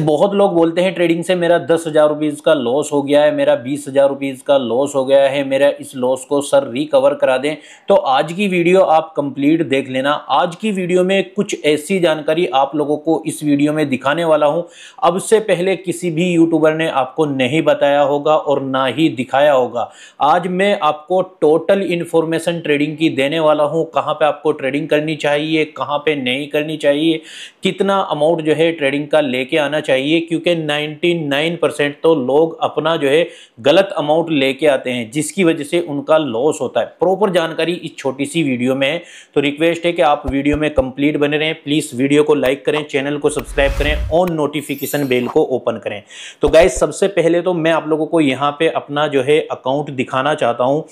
बहुत लोग बोलते हैं ट्रेडिंग से मेरा दस हज़ार रुपीज़ का लॉस हो गया है मेरा बीस हज़ार रुपीज़ का लॉस हो गया है मेरा इस लॉस को सर रिकवर करा दें तो आज की वीडियो आप कंप्लीट देख लेना आज की वीडियो में कुछ ऐसी जानकारी आप लोगों को इस वीडियो में दिखाने वाला हूं अब से पहले किसी भी यूट्यूबर ने आपको नहीं बताया होगा और ना ही दिखाया होगा आज मैं आपको टोटल इन्फॉर्मेशन ट्रेडिंग की देने वाला हूँ कहाँ पर आपको ट्रेडिंग करनी चाहिए कहाँ पर नहीं करनी चाहिए कितना अमाउंट जो है ट्रेडिंग का लेके आना करना चाहिए क्योंकि 99 परसेंट तो लोग अपना जो है गलत अमाउंट लेके आते हैं जिसकी वजह से उनका लॉस होता है प्रॉपर जानकारी इस छोटी सी वीडियो में है तो रिक्वेस्ट है कि आप वीडियो में कंप्लीट बने रहें प्लीज़ वीडियो को लाइक करें चैनल को सब्सक्राइब करें ऑन नोटिफिकेशन बेल को ओपन करें तो गाय सबसे पहले तो मैं आप लोगों को यहाँ पर अपना जो है अकाउंट दिखाना चाहता हूँ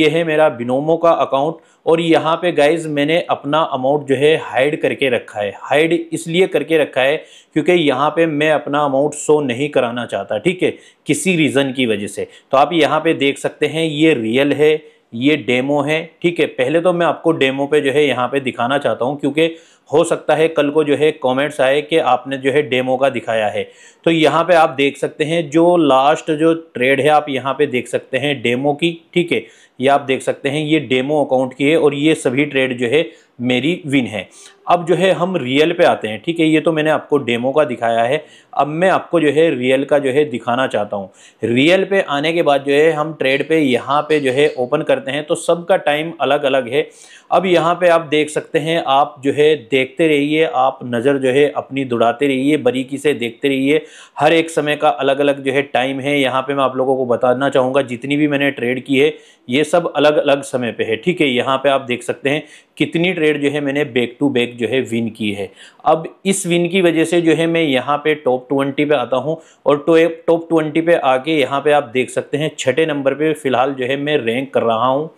ये है मेरा बिनोमो का अकाउंट और यहाँ पे गाइज मैंने अपना अमाउंट जो है हाइड करके रखा है हाइड इसलिए करके रखा है क्योंकि यहाँ पे मैं अपना अमाउंट शो नहीं कराना चाहता ठीक है किसी रीज़न की वजह से तो आप यहाँ पे देख सकते हैं ये रियल है ये डेमो है ठीक है पहले तो मैं आपको डेमो पे जो है यहाँ पे दिखाना चाहता हूँ क्योंकि हो सकता है कल को जो है कमेंट्स आए कि आपने जो है डेमो का दिखाया है तो यहाँ पे आप देख सकते हैं जो लास्ट जो ट्रेड है आप यहाँ पे देख सकते हैं डेमो की ठीक है ये आप देख सकते हैं ये डेमो अकाउंट की है और ये सभी ट्रेड जो है मेरी विन है अब जो है हम रियल पे आते हैं ठीक है ये तो मैंने आपको डेमो का दिखाया है अब मैं आपको जो है रियल का जो है दिखाना चाहता हूँ रियल पे आने के बाद जो है हम ट्रेड पे यहाँ पे जो है ओपन करते हैं तो सबका टाइम अलग अलग है अब यहाँ पे आप देख सकते हैं आप जो है देखते रहिए आप नज़र जो है अपनी दौड़ाते रहिए बारीकी से देखते रहिए हर एक समय का अलग अलग जो है टाइम है यहाँ पे मैं आप लोगों को बताना चाहूँगा जितनी भी मैंने ट्रेड की है ये सब अलग अलग समय पे है ठीक है यहाँ पे आप देख सकते हैं कितनी ट्रेड जो है मैंने बैक टू बैक जो है विन की है अब इस विन की वजह से जो है मैं यहाँ पे टॉप ट्वेंटी पे आता हूँ और टॉप तो ट्वेंटी पे आके यहाँ पे आप देख सकते हैं छठे नंबर पे फिलहाल जो है मैं रैंक कर रहा हूँ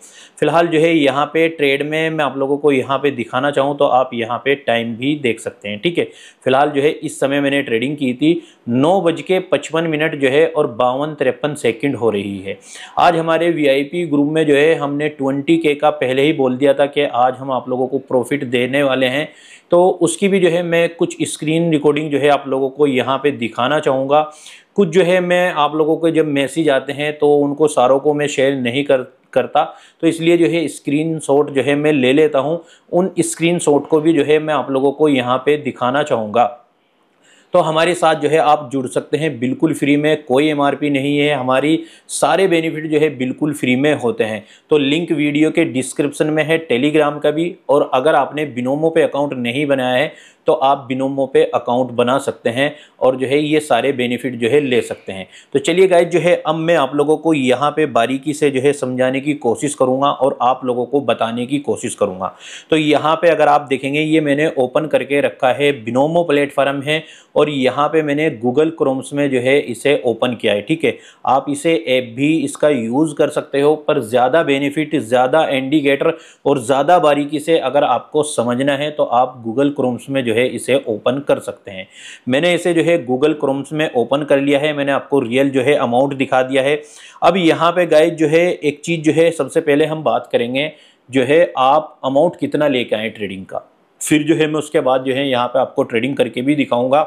फिलहाल जो है यहाँ पे ट्रेड में मैं आप लोगों को यहाँ पे दिखाना चाहूँ तो आप यहाँ पे टाइम भी देख सकते हैं ठीक है फिलहाल जो है इस समय मैंने ट्रेडिंग की थी नौ बज के पचपन मिनट जो है और बावन तिरपन सेकेंड हो रही है आज हमारे वी ग्रुप में जो है हमने ट्वेंटी का पहले ही बोल दिया था कि आज हम आप लोगों को प्रॉफिट देने वाले हैं तो उसकी भी जो है मैं कुछ स्क्रीन रिकॉर्डिंग जो है आप लोगों को यहाँ पे दिखाना चाहूँगा कुछ जो है मैं आप लोगों के जब मैसेज आते हैं तो उनको सारों को मैं शेयर नहीं कर करता तो इसलिए जो है स्क्रीन शॉट जो है मैं ले लेता हूँ उन स्क्रीन शॉट को भी जो है मैं आप लोगों को यहाँ पर दिखाना चाहूँगा तो हमारे साथ जो है आप जुड़ सकते हैं बिल्कुल फ्री में कोई एम नहीं है हमारी सारे बेनिफिट जो है बिल्कुल फ्री में होते हैं तो लिंक वीडियो के डिस्क्रिप्शन में है टेलीग्राम का भी और अगर आपने बिनोमो पे अकाउंट नहीं बनाया है तो आप बिनोमो पे अकाउंट बना सकते हैं और जो है ये सारे बेनिफिट जो है ले सकते हैं तो चलिए गाइज जो है अब मैं आप लोगों को यहाँ पे बारीकी से जो है समझाने की कोशिश करूँगा और आप लोगों को बताने की कोशिश करूँगा तो यहाँ पे अगर आप देखेंगे ये मैंने ओपन करके रखा है बिनोमो प्लेटफार्म है और और यहाँ पे मैंने गूगल क्रोम्स में जो है इसे ओपन किया है ठीक है आप इसे ऐप भी इसका यूज़ कर सकते हो पर ज़्यादा बेनिफिट ज़्यादा इंडिकेटर और ज़्यादा बारीकी से अगर आपको समझना है तो आप गूगल क्रोम्स में जो है इसे ओपन कर सकते हैं मैंने इसे जो है गूगल क्रोम्स में ओपन कर लिया है मैंने आपको रियल जो है अमाउंट दिखा दिया है अब यहाँ पे गाय जो है एक चीज़ जो है सबसे पहले हम बात करेंगे जो है आप अमाउंट कितना लेके आए ट्रेडिंग का फिर जो है मैं उसके बाद जो है यहाँ पे आपको ट्रेडिंग करके भी दिखाऊंगा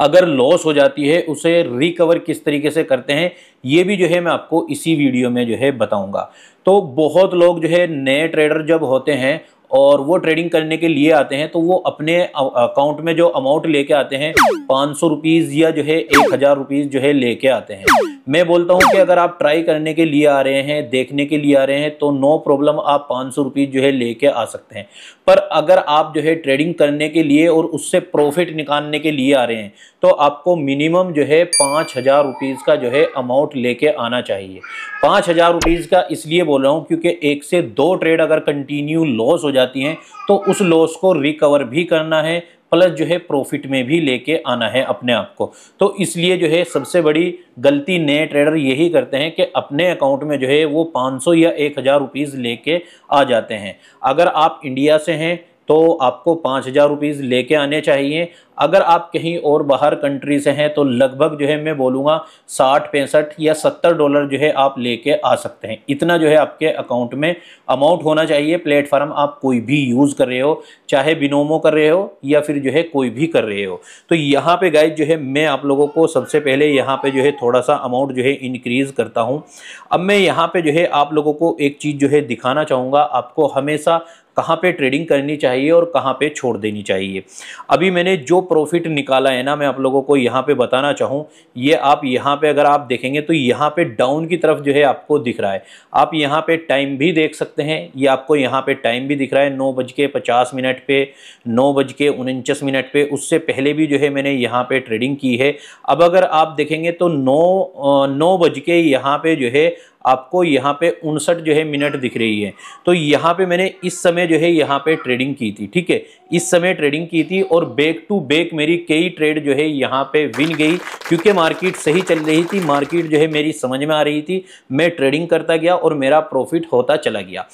अगर लॉस हो जाती है उसे रिकवर किस तरीके से करते हैं ये भी जो है मैं आपको इसी वीडियो में जो है बताऊंगा तो बहुत लोग जो है नए ट्रेडर जब होते हैं और वो ट्रेडिंग करने के लिए आते हैं तो वो अपने अकाउंट में जो अमाउंट लेके आते हैं पाँच सौ रुपीज़ या जो है एक हज़ार रुपीज़ जो है लेके आते हैं मैं बोलता हूँ कि अगर आप ट्राई करने के लिए आ रहे हैं देखने के लिए आ रहे हैं तो नो प्रॉब्लम आप पाँच सौ जो है लेके आ सकते हैं पर अगर आप जो है ट्रेडिंग करने के लिए और उससे प्रॉफिट निकालने के लिए आ रहे हैं तो आपको मिनिमम जो है पाँच हज़ार रुपीज़ का जो है अमाउंट लेके आना चाहिए पाँच हज़ार रुपीज़ का इसलिए बोल रहा हूँ क्योंकि एक से दो ट्रेड अगर कंटिन्यू लॉस हो जाती हैं तो उस लॉस को रिकवर भी करना है प्लस जो है प्रॉफिट में भी लेके आना है अपने आप को तो इसलिए जो है सबसे बड़ी गलती नए ट्रेडर यही करते हैं कि अपने अकाउंट में जो है वो 500 या एक हज़ार रुपीज़ लेके आ जाते हैं अगर आप इंडिया से हैं तो आपको पाँच हज़ार रुपीज़ ले आने चाहिए अगर आप कहीं और बाहर कंट्री से हैं तो लगभग जो है मैं बोलूँगा साठ पैंसठ या सत्तर डॉलर जो है आप लेके आ सकते हैं इतना जो है आपके अकाउंट में अमाउंट होना चाहिए प्लेटफार्म आप कोई भी यूज़ कर रहे हो चाहे बिनोमो कर रहे हो या फिर जो है कोई भी कर रहे हो तो यहाँ पे गाइड जो है मैं आप लोगों को सबसे पहले यहाँ पे जो है थोड़ा सा अमाउंट जो है इनक्रीज करता हूँ अब मैं यहाँ पे जो है आप लोगों को एक चीज़ जो है दिखाना चाहूँगा आपको हमेशा कहाँ पे ट्रेडिंग करनी चाहिए और कहाँ पे छोड़ देनी चाहिए अभी मैंने जो प्रॉफिट निकाला है ना मैं आप लोगों को यहाँ पे बताना चाहूँ ये आप यहाँ पे अगर आप देखेंगे तो यहाँ पे डाउन की तरफ जो है आपको दिख रहा है आप यहाँ पे टाइम भी देख सकते हैं ये आपको यहाँ पे टाइम भी दिख रहा है नौ बज के पचास मिनट पे नौ बज के उनचास मिनट पे उससे पहले भी जो है मैंने यहाँ पे ट्रेडिंग की है अब अगर आप देखेंगे तो नौ नौ बज के यहाँ पर जो है आपको यहाँ पे उनसठ जो है मिनट दिख रही है तो यहाँ पे मैंने इस समय जो है यहाँ पे ट्रेडिंग की थी ठीक है इस समय ट्रेडिंग की थी और बैक टू बैक मेरी कई ट्रेड जो है यहाँ पे विन गई क्योंकि मार्केट सही चल रही थी मार्केट जो है मेरी समझ में आ रही थी मैं ट्रेडिंग करता गया और मेरा प्रॉफिट होता चला गया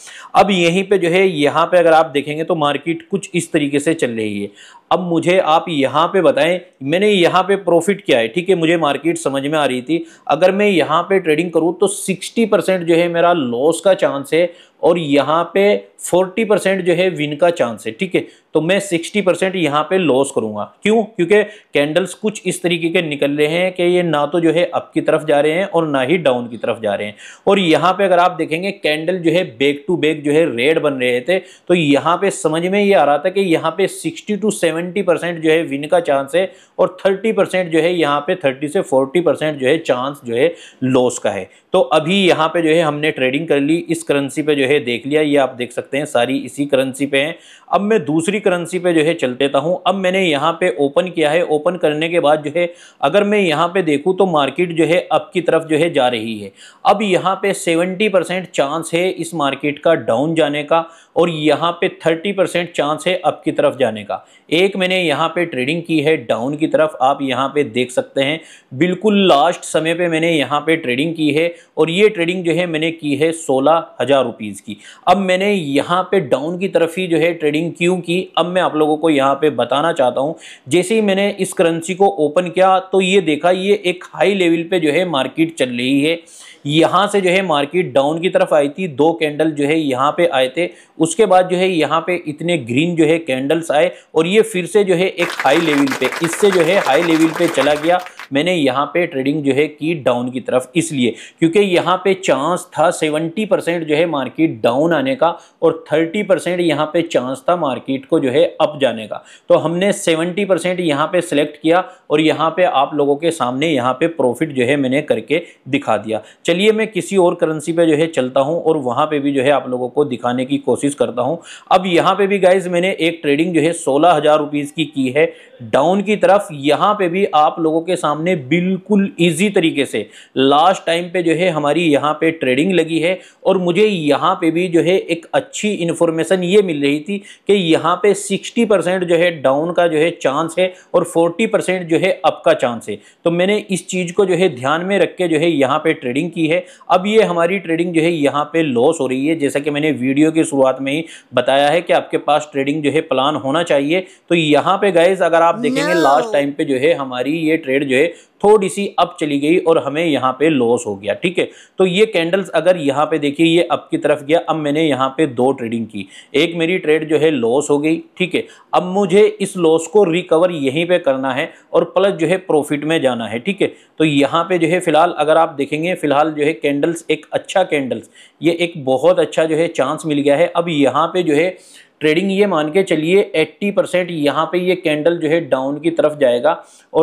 अब यहीं पर जो है यहाँ पर अगर आप देखेंगे तो मार्केट कुछ इस तरीके से चल रही है अब मुझे आप यहाँ पे बताएं मैंने यहाँ पे प्रॉफिट किया है ठीक है मुझे मार्केट समझ में आ रही थी अगर मैं यहाँ पे ट्रेडिंग करूँ तो 60 परसेंट जो है मेरा लॉस का चांस है और यहाँ पे 40 परसेंट जो है विन का चांस है ठीक है तो मैं 60 परसेंट यहाँ पे लॉस करूँगा क्यों क्योंकि कैंडल्स कुछ इस तरीके के निकल रहे हैं कि ये ना तो जो है अप की तरफ जा रहे हैं और ना ही डाउन की तरफ जा रहे हैं और यहाँ पे अगर आप देखेंगे कैंडल जो है बैक टू बैक जो है रेड बन रहे थे तो यहाँ पे समझ में ये आ रहा था कि यहाँ पे सिक्सटी टू सेवेंटी परसेंट जो है विन का चांस है और थर्टी परसेंट जो है यहाँ पे थर्टी से फोर्टी परसेंट जो है चांस जो है लॉस का है तो अभी यहाँ पे जो है हमने ट्रेडिंग कर ली इस करेंसी पे जो है है देख लिया ये आप देख सकते हैं सारी इसी करेंसी पे हैं अब मैं दूसरी करेंसी पे जो है चल देता हूँ अब मैंने यहाँ पे ओपन किया है ओपन करने के बाद जो है अगर मैं यहाँ पे देखूँ तो मार्केट जो है अब की तरफ जो है जा रही है अब यहाँ पे 70 परसेंट चांस है इस मार्केट का डाउन जाने का और यहाँ पे 30 परसेंट चांस है अप की तरफ जाने का एक मैंने यहाँ पे ट्रेडिंग की है डाउन की तरफ आप यहाँ पे देख सकते हैं बिल्कुल लास्ट समय पे मैंने यहाँ पे ट्रेडिंग की है और ये ट्रेडिंग जो है मैंने की है सोलह हज़ार रुपीज़ सीरीज की अब मैंने यहाँ पे डाउन की तरफ ही जो है ट्रेडिंग क्यों की अब मैं आप लोगों को यहाँ पे बताना चाहता हूँ जैसे ही मैंने इस करेंसी को ओपन किया तो ये देखा ये एक हाई लेवल पे जो है मार्केट चल रही है यहाँ से जो है मार्केट डाउन की तरफ आई थी दो कैंडल जो है यहाँ पे आए थे उसके बाद जो है यहाँ पे इतने ग्रीन जो है कैंडल्स आए और ये फिर से जो है एक हाई लेवल पे इससे जो है हाई लेवल पे चला गया मैंने यहाँ पे ट्रेडिंग जो है की डाउन की तरफ इसलिए क्योंकि यहाँ पे चांस था 70 परसेंट जो है मार्केट डाउन आने का और 30 परसेंट यहाँ पे चांस था मार्केट को जो है अप जाने का तो हमने 70 परसेंट यहाँ पे सिलेक्ट किया और यहाँ पे आप लोगों के सामने यहाँ पे प्रॉफिट जो है मैंने करके दिखा दिया चलिए मैं किसी और करेंसी पर जो है चलता हूँ और वहाँ पर भी जो है आप लोगों को दिखाने की कोशिश करता हूँ अब यहाँ पर भी गाइज मैंने एक ट्रेडिंग जो है सोलह हज़ार की की है डाउन की तरफ यहाँ पे भी आप लोगों के सामने सामने बिल्कुल इजी तरीके से लास्ट टाइम पे जो है हमारी यहाँ पे ट्रेडिंग लगी है और मुझे यहाँ पे भी जो है एक अच्छी इन्फॉर्मेशन ये मिल रही थी कि यहाँ पे 60 परसेंट जो है डाउन का जो है चांस है और 40 परसेंट जो है अप का चांस है तो मैंने इस चीज़ को जो है ध्यान में रख के जो है यहाँ पर ट्रेडिंग की है अब ये हमारी ट्रेडिंग जो है यहाँ पर लॉस हो रही है जैसा कि मैंने वीडियो की शुरुआत में ही बताया है कि आपके पास ट्रेडिंग जो है प्लान होना चाहिए तो यहाँ पर गाइज अगर आप देखेंगे लास्ट टाइम पर जो है हमारी ये ट्रेड जो है थोड़ी सी अप चली गई और हमें यहाँ पे लॉस हो गया ठीक है तो ये कैंडल्स अगर यहाँ पे देखिए ये अप की तरफ गया अब मैंने यहाँ पे दो ट्रेडिंग की एक मेरी ट्रेड जो है लॉस हो गई ठीक है अब मुझे इस लॉस को रिकवर यहीं पे करना है और प्लस जो है प्रॉफिट में जाना है ठीक है तो यहाँ पे जो है फिलहाल अगर आप देखेंगे फिलहाल जो है कैंडल्स एक अच्छा कैंडल्स ये एक बहुत अच्छा जो है चांस मिल गया है अब यहाँ पे जो है ट्रेडिंग ये मान के चलिए 80 परसेंट यहाँ पे ये कैंडल जो है डाउन की तरफ जाएगा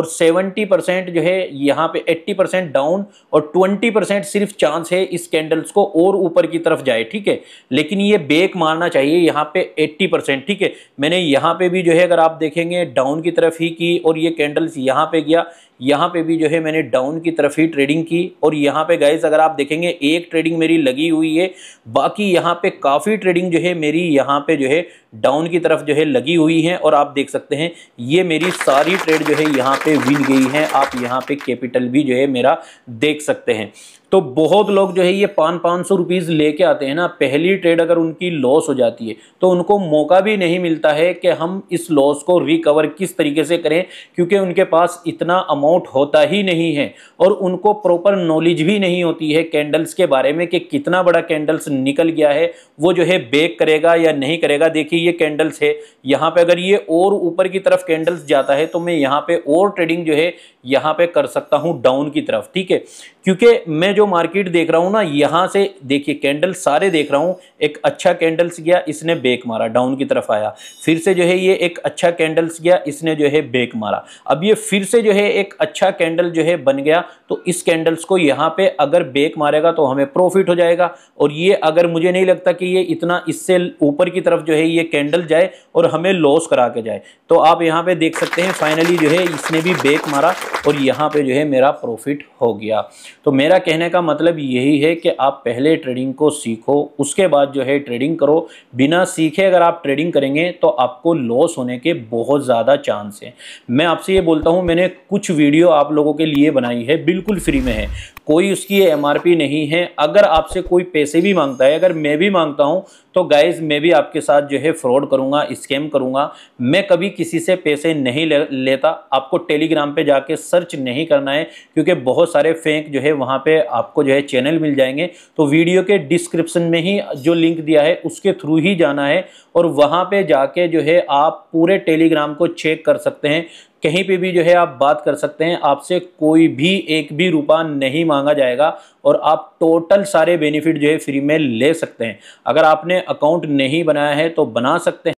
और 70 परसेंट जो है यहाँ पे 80 परसेंट डाउन और 20 परसेंट सिर्फ चांस है इस कैंडल्स को और ऊपर की तरफ जाए ठीक है लेकिन ये बेक मारना चाहिए यहाँ पे 80 परसेंट ठीक है मैंने यहाँ पे भी जो है अगर आप देखेंगे डाउन की तरफ ही की और ये कैंडल्स यहाँ पर गया यहाँ पे भी जो है मैंने डाउन की तरफ ही ट्रेडिंग की और यहाँ पे गाइज अगर आप देखेंगे एक ट्रेडिंग मेरी लगी हुई है बाकी यहाँ पे काफ़ी ट्रेडिंग जो है मेरी यहाँ पे जो है डाउन की तरफ जो है लगी हुई है और आप देख सकते हैं ये मेरी सारी ट्रेड जो है यहाँ पे विन गई है आप यहाँ पे कैपिटल भी जो है मेरा देख सकते हैं तो बहुत लोग जो है ये पाँच पाँच सौ रुपीज़ लेके आते हैं ना पहली ट्रेड अगर उनकी लॉस हो जाती है तो उनको मौका भी नहीं मिलता है कि हम इस लॉस को रिकवर किस तरीके से करें क्योंकि उनके पास इतना अमाउंट होता ही नहीं है और उनको प्रॉपर नॉलेज भी नहीं होती है कैंडल्स के बारे में कि कितना बड़ा कैंडल्स निकल गया है वो जो है बेक करेगा या नहीं करेगा देखिए ये कैंडल्स है यहाँ पर अगर ये और ऊपर की तरफ कैंडल्स जाता है तो मैं यहाँ पर और ट्रेडिंग जो है यहाँ पर कर सकता हूँ डाउन की तरफ ठीक है क्योंकि मैं जो जो मार्केट देख रहा हूँ ना यहाँ से देखिए कैंडल सारे देख रहा हूँ एक अच्छा कैंडल्स गया इसने बेक मारा डाउन की तरफ आया फिर से जो है ये एक अच्छा कैंडल्स गया इसने जो है बेक मारा अब ये फिर से जो है एक अच्छा कैंडल जो है बन गया तो इस कैंडल्स को यहाँ पे अगर बेक मारेगा तो हमें प्रॉफिट हो जाएगा और ये अगर मुझे नहीं लगता कि ये इतना इससे ऊपर की तरफ जो है ये कैंडल जाए और हमें लॉस करा के जाए तो आप यहाँ पर देख सकते हैं फाइनली जो है इसने भी बेक मारा और यहाँ पर जो है मेरा प्रॉफिट हो गया तो मेरा कहने का मतलब यही है कि आप पहले ट्रेडिंग को सीखो उसके बाद जो है ट्रेडिंग करो बिना सीखे अगर आप ट्रेडिंग करेंगे तो आपको लॉस होने के बहुत ज़्यादा चांस हैं मैं आपसे ये बोलता हूँ मैंने कुछ वीडियो आप लोगों के लिए बनाई है बिल्कुल फ्री में है कोई उसकी एम नहीं है अगर आपसे कोई पैसे भी मांगता है अगर मैं भी मांगता हूँ तो गाइज मैं भी आपके साथ जो है फ्रॉड करूँगा स्कैम करूँगा मैं कभी किसी से पैसे नहीं ले, लेता आपको टेलीग्राम पे जाके सर्च नहीं करना है क्योंकि बहुत सारे फेंक जो है वहाँ पे आप आपको जो है चैनल मिल जाएंगे तो वीडियो के डिस्क्रिप्शन में ही जो लिंक दिया है उसके थ्रू ही जाना है और वहाँ पे जाके जो है आप पूरे टेलीग्राम को चेक कर सकते हैं कहीं पे भी जो है आप बात कर सकते हैं आपसे कोई भी एक भी रुपया नहीं मांगा जाएगा और आप टोटल सारे बेनिफिट जो है फ्री में ले सकते हैं अगर आपने अकाउंट नहीं बनाया है तो बना सकते हैं